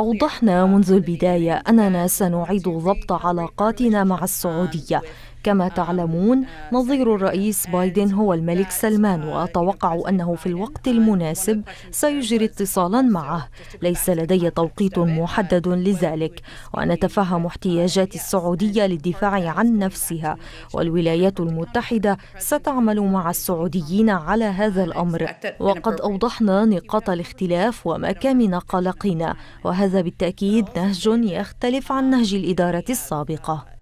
أوضحنا منذ البداية أننا سنعيد ضبط علاقاتنا مع السعودية كما تعلمون نظير الرئيس بايدن هو الملك سلمان وأتوقع أنه في الوقت المناسب سيجري اتصالا معه ليس لدي توقيت محدد لذلك ونتفهم احتياجات السعودية للدفاع عن نفسها والولايات المتحدة ستعمل مع السعوديين على هذا الأمر وقد أوضحنا نقاط الاختلاف ومكامن قلقنا وهذا بالتأكيد نهج يختلف عن نهج الإدارة السابقة